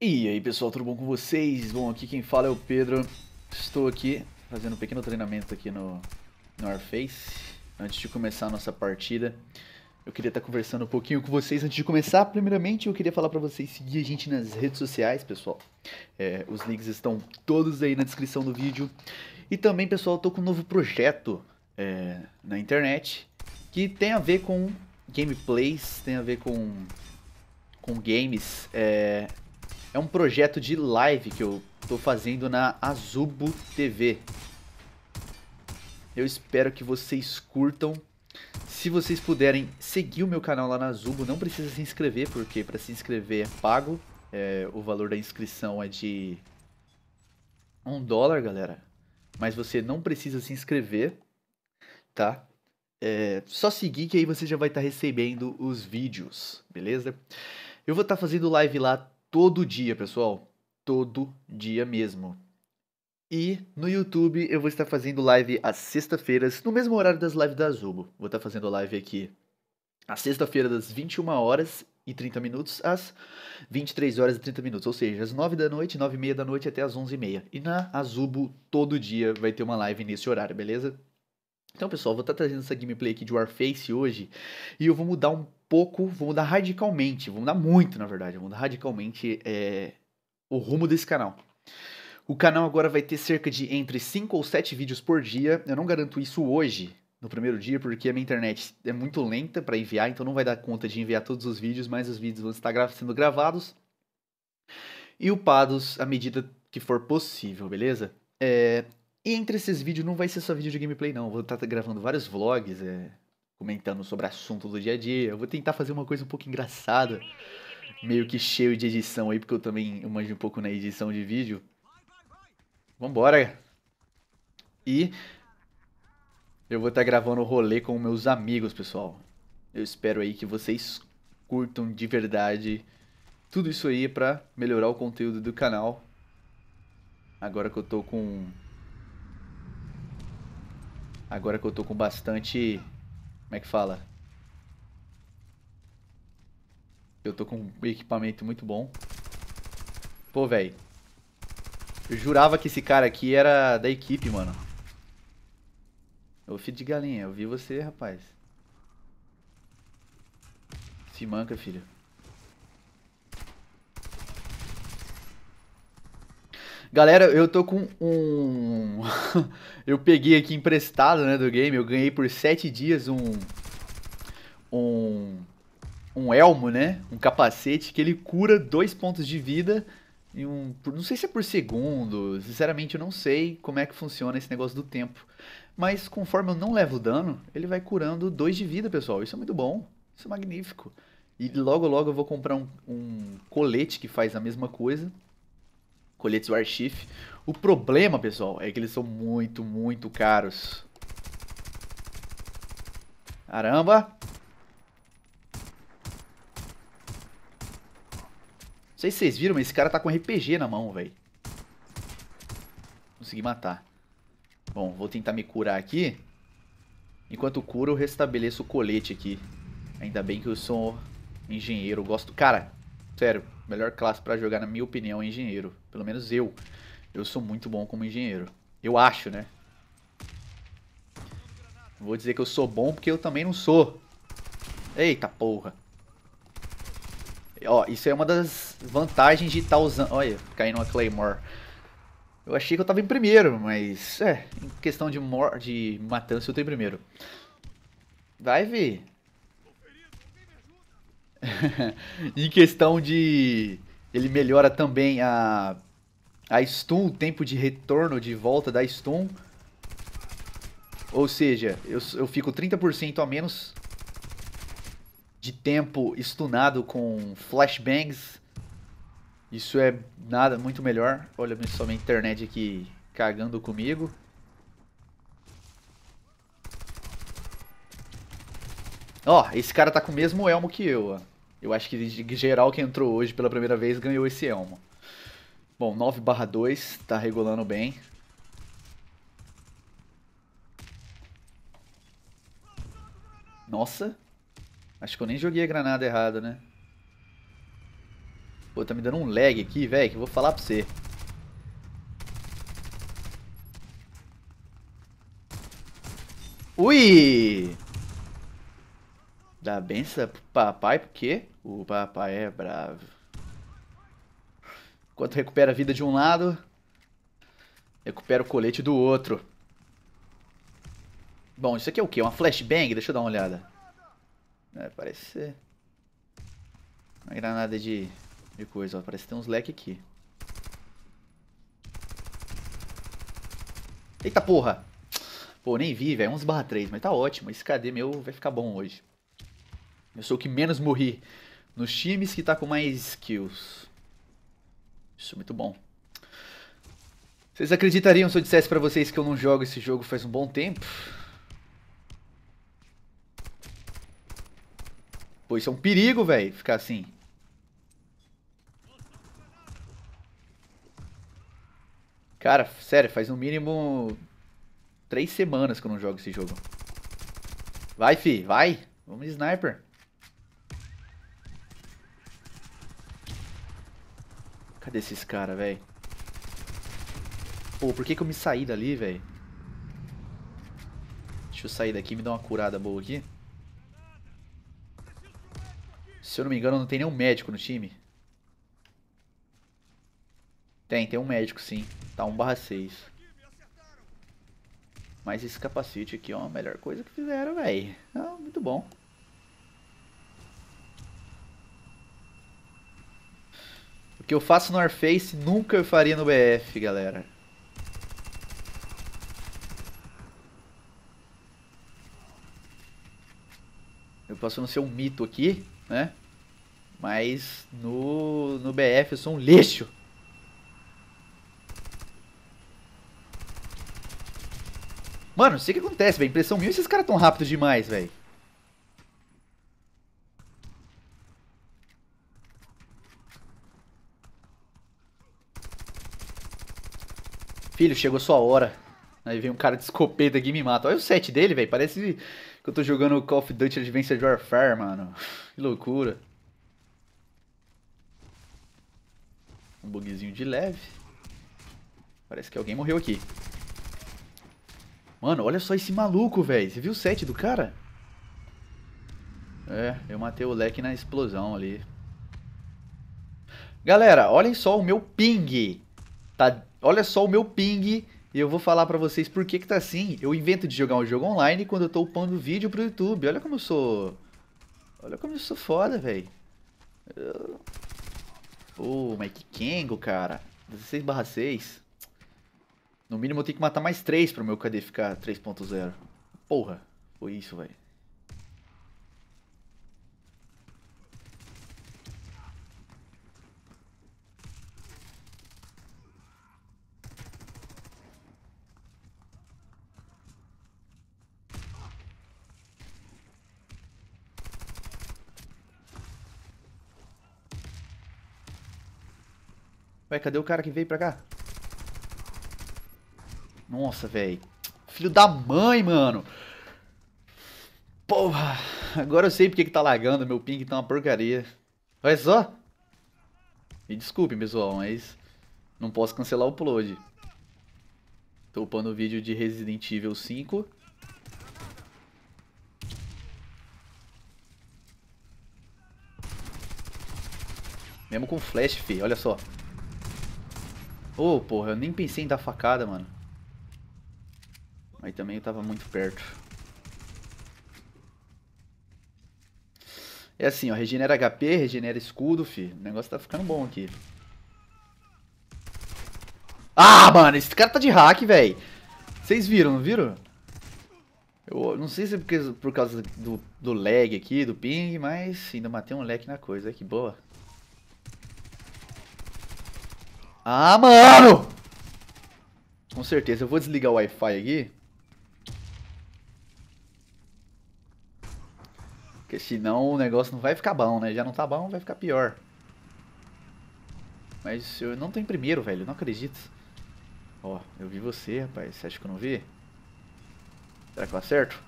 E aí pessoal, tudo bom com vocês? Bom, aqui quem fala é o Pedro. Estou aqui fazendo um pequeno treinamento aqui no, no Face Antes de começar a nossa partida, eu queria estar conversando um pouquinho com vocês. Antes de começar, primeiramente, eu queria falar para vocês seguir a gente nas redes sociais, pessoal. É, os links estão todos aí na descrição do vídeo. E também, pessoal, estou com um novo projeto é, na internet que tem a ver com gameplays, tem a ver com, com games. É, é um projeto de live que eu tô fazendo na Azubo TV. Eu espero que vocês curtam. Se vocês puderem seguir o meu canal lá na Azubo, não precisa se inscrever, porque para se inscrever é pago. É, o valor da inscrição é de um dólar, galera. Mas você não precisa se inscrever, tá? É só seguir que aí você já vai estar tá recebendo os vídeos, beleza? Eu vou estar tá fazendo live lá todo dia, pessoal. Todo dia mesmo. E no YouTube eu vou estar fazendo live às sexta-feiras, no mesmo horário das lives da Azubo. Vou estar fazendo live aqui às sexta-feira das 21 horas e 30 minutos às 23 horas e 30 minutos, ou seja, às 9 da noite, 9 e meia da noite até às 11 e meia. E na Azubo todo dia vai ter uma live nesse horário, beleza? Então, pessoal, vou estar tá trazendo essa gameplay aqui de Warface hoje e eu vou mudar um pouco, vou mudar radicalmente, vou mudar muito, na verdade, vou mudar radicalmente é, o rumo desse canal. O canal agora vai ter cerca de entre 5 ou 7 vídeos por dia. Eu não garanto isso hoje, no primeiro dia, porque a minha internet é muito lenta para enviar, então não vai dar conta de enviar todos os vídeos, mas os vídeos vão estar sendo gravados e upados à medida que for possível, beleza? É, e entre esses vídeos não vai ser só vídeo de gameplay, não. Eu vou estar tá gravando vários vlogs, é, comentando sobre assunto do dia a dia. Eu vou tentar fazer uma coisa um pouco engraçada, meio que cheio de edição aí, porque eu também manjo um pouco na edição de vídeo. Vambora! E eu vou estar tá gravando o rolê com meus amigos, pessoal. Eu espero aí que vocês curtam de verdade tudo isso aí para melhorar o conteúdo do canal. Agora que eu tô com Agora que eu tô com bastante. Como é que fala? Eu tô com um equipamento muito bom. Pô, velho. Eu jurava que esse cara aqui era da equipe, mano. Ô, filho de galinha, eu vi você, rapaz. Se manca, filho. Galera, eu tô com um. eu peguei aqui emprestado, né, do game. Eu ganhei por 7 dias um. Um. Um elmo, né? Um capacete que ele cura 2 pontos de vida. Em um, não sei se é por segundo. Sinceramente, eu não sei como é que funciona esse negócio do tempo. Mas conforme eu não levo dano, ele vai curando 2 de vida, pessoal. Isso é muito bom. Isso é magnífico. E logo, logo eu vou comprar um, um colete que faz a mesma coisa. Coletes Warchief. O problema, pessoal, é que eles são muito, muito caros. Caramba! Não sei se vocês viram, mas esse cara tá com RPG na mão, velho. Consegui matar. Bom, vou tentar me curar aqui. Enquanto cura, eu restabeleço o colete aqui. Ainda bem que eu sou engenheiro, gosto... Cara, sério, melhor classe para jogar, na minha opinião, é engenheiro. Pelo menos eu. Eu sou muito bom como engenheiro. Eu acho, né? Vou dizer que eu sou bom porque eu também não sou. Eita porra. Ó, isso é uma das vantagens de estar tá usando... Olha, caindo uma Claymore. Eu achei que eu tava em primeiro, mas... É, em questão de, mor... de matança eu tô em primeiro. Vai ver. em questão de. Ele melhora também a, a stun, o tempo de retorno de volta da stun. Ou seja, eu, eu fico 30% a menos de tempo stunado com flashbangs. Isso é nada, muito melhor. Olha só minha internet aqui cagando comigo. Ó, esse cara tá com o mesmo elmo que eu, ó. Eu acho que geral que entrou hoje pela primeira vez ganhou esse elmo. Bom, 9 barra 2, tá regulando bem. Nossa. Acho que eu nem joguei a granada errada, né? Pô, tá me dando um lag aqui, velho, que eu vou falar pra você. Ui! Dá benção pro papai, porque o papai é bravo. Enquanto recupera a vida de um lado, recupera o colete do outro. Bom, isso aqui é o que? Uma flashbang? Deixa eu dar uma olhada. É, parece ser... Uma granada de, de coisa, ó. Parece que tem uns leques aqui. Eita porra! Pô, nem vi, velho. 11 barra 3, mas tá ótimo. Esse KD meu vai ficar bom hoje. Eu sou o que menos morri nos times que tá com mais kills. Isso é muito bom. Vocês acreditariam se eu dissesse pra vocês que eu não jogo esse jogo faz um bom tempo? Pô, isso é um perigo, velho, ficar assim. Cara, sério, faz no mínimo três semanas que eu não jogo esse jogo. Vai, fi, vai. Vamos de sniper. Cadê esses caras, velho? Pô, por que, que eu me saí dali, velho? Deixa eu sair daqui e me dar uma curada boa aqui. Se eu não me engano, não tem nenhum médico no time. Tem, tem um médico sim. Tá 1 barra 6. Mas esse capacete aqui, ó, é a melhor coisa que fizeram, velho. Ah, muito bom. O que eu faço no Arface nunca eu faria no BF, galera. Eu posso não ser um mito aqui, né? Mas no, no BF eu sou um lixo. Mano, não sei o que acontece, velho. Impressão mil. esses caras tão rápidos demais, velho. Filho, chegou sua hora. Aí vem um cara de escopeta aqui e me mata. Olha o set dele, velho. Parece que eu tô jogando Call of Duty Advanced Warfare, mano. Que loucura. Um bugzinho de leve. Parece que alguém morreu aqui. Mano, olha só esse maluco, velho. Você viu o set do cara? É, eu matei o leque na explosão ali. Galera, olhem só o meu ping. Tá, olha só o meu ping e eu vou falar para vocês por que que tá assim. Eu invento de jogar um jogo online quando eu tô upando vídeo pro YouTube. Olha como eu sou... Olha como eu sou foda, velho. Eu... Pô, mas que Kengo, cara. 16 6. No mínimo eu tenho que matar mais 3 pro meu KD ficar 3.0. Porra, foi isso, velho. Ué, cadê o cara que veio pra cá? Nossa, velho. Filho da mãe, mano. Porra. Agora eu sei porque que tá lagando. Meu ping tá uma porcaria. Olha só. Me desculpe, pessoal, mas não posso cancelar o upload. Tô upando o vídeo de Resident Evil 5. Mesmo com flash, fi. Olha só. Ô, oh, porra, eu nem pensei em dar facada, mano. Aí também eu tava muito perto. É assim, ó. Regenera HP, regenera escudo, fi. O negócio tá ficando bom aqui. Ah, mano, esse cara tá de hack, velho. Vocês viram, não viram? Eu não sei se é por causa do, do lag aqui, do ping, mas ainda matei um lag na coisa. Que boa. Ah, mano! Com certeza. Eu vou desligar o Wi-Fi aqui. Porque senão o negócio não vai ficar bom, né? Já não tá bom, vai ficar pior. Mas eu não tô em primeiro, velho. Não acredito. Ó, eu vi você, rapaz. Você acha que eu não vi? Será que eu acerto?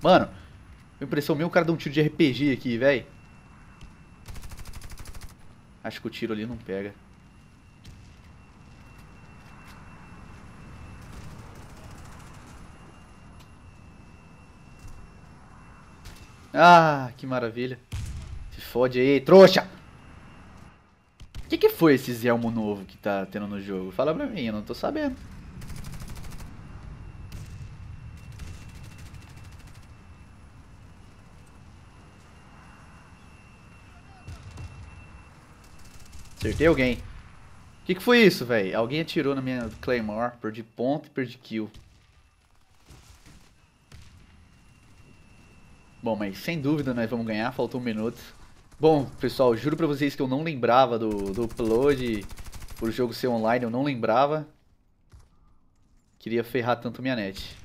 Mano, impressão minha, o cara deu um tiro de RPG aqui, velho. Acho que o tiro ali não pega. Ah, que maravilha. Se fode aí, trouxa! O que, que foi esse Zelmo novo que tá tendo no jogo? Fala pra mim, eu não tô sabendo. Acertei alguém. O que, que foi isso, velho? Alguém atirou na minha Claymore. Perdi ponto e perdi kill. Bom, mas sem dúvida nós vamos ganhar. Faltou um minuto. Bom, pessoal, juro pra vocês que eu não lembrava do, do upload. Por jogo ser online, eu não lembrava. Queria ferrar tanto minha net.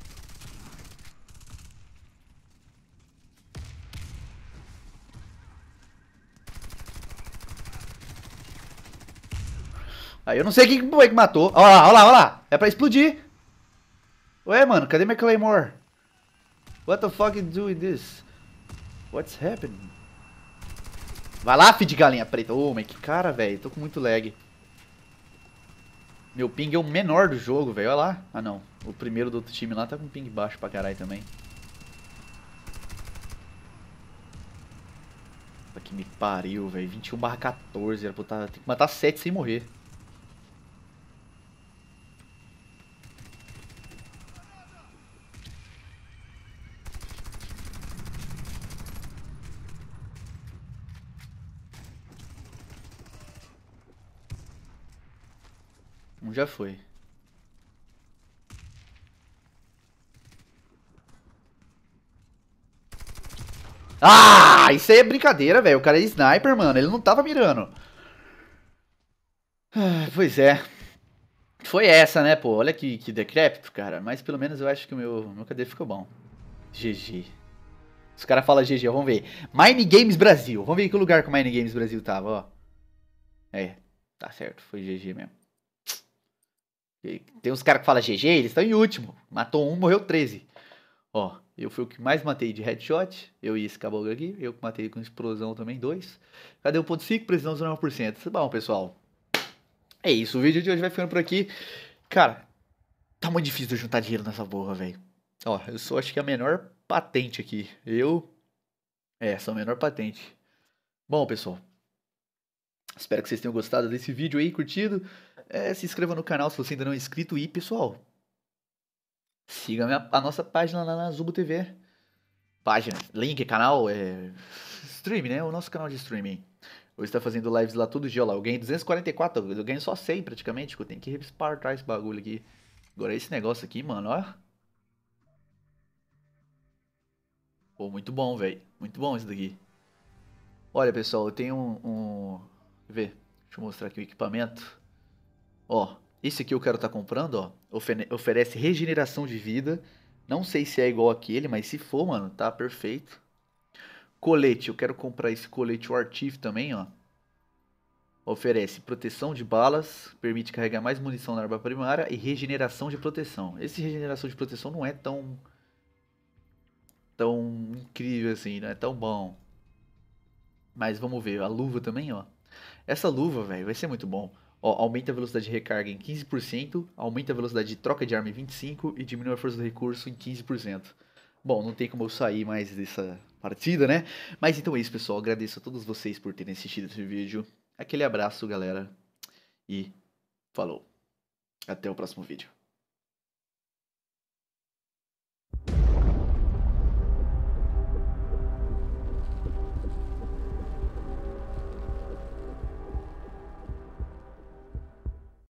Aí eu não sei quem foi que matou. Olha lá, olha lá, olha lá. É pra explodir. Ué, mano, cadê minha Claymore? What the fuck is doing this? What's happening? Vai lá, filho de galinha preta. Ô, oh, mas que cara, velho. Tô com muito lag. Meu ping é o menor do jogo, velho. Olha lá. Ah, não. O primeiro do outro time lá tá com ping baixo pra caralho também. Puta que me pariu, velho. 21 14. Era pra eu tá... Tem que matar 7 sem morrer. Um já foi. Ah, isso aí é brincadeira, velho. O cara é sniper, mano. Ele não tava mirando. Ah, pois é. Foi essa, né, pô? Olha que, que decrépito, cara. Mas pelo menos eu acho que o meu, meu KD ficou bom. GG. Os caras falam GG, vamos ver. Mine Games Brasil. Vamos ver que lugar que o Mine Games Brasil tava, ó. É, tá certo. Foi GG mesmo. Tem uns caras que falam GG, eles estão em último. Matou um, morreu 13. Ó, eu fui o que mais matei de headshot. Eu e esse caboclo aqui. Eu que matei com explosão também, dois. Cadê o ponto 5? Precisamos de 9%. Tá bom, pessoal. É isso, o vídeo de hoje vai ficando por aqui. Cara, tá muito difícil de juntar dinheiro nessa porra, velho. Ó, eu sou acho que a menor patente aqui. Eu. É, sou a menor patente. Bom, pessoal. Espero que vocês tenham gostado desse vídeo aí, curtido. É, se inscreva no canal se você ainda não é inscrito. E, pessoal, siga a, minha, a nossa página lá na Zubo TV. Página, link, canal, é... stream, né? O nosso canal de streaming. Hoje está fazendo lives lá todo dia, ó lá. Eu ganhei 244, eu ganhei só 100 praticamente, que eu tenho que respartar esse bagulho aqui. Agora é esse negócio aqui, mano, ó. Pô, muito bom, velho. Muito bom isso daqui. Olha, pessoal, eu tenho um... um... Deixa eu ver. Deixa eu mostrar aqui o equipamento. Ó, esse aqui eu quero estar tá comprando, ó. Oferece regeneração de vida. Não sei se é igual aquele, mas se for, mano, tá perfeito. Colete, eu quero comprar esse colete Artif também, ó. Oferece proteção de balas, permite carregar mais munição na arma primária e regeneração de proteção. Esse regeneração de proteção não é tão tão incrível assim, não é tão bom. Mas vamos ver, a luva também, ó. Essa luva, velho, vai ser muito bom. Ó, aumenta a velocidade de recarga em 15%, aumenta a velocidade de troca de arma em 25% e diminui a força do recurso em 15%. Bom, não tem como eu sair mais dessa partida, né? Mas então é isso, pessoal. Agradeço a todos vocês por terem assistido esse vídeo. Aquele abraço, galera. E falou. Até o próximo vídeo.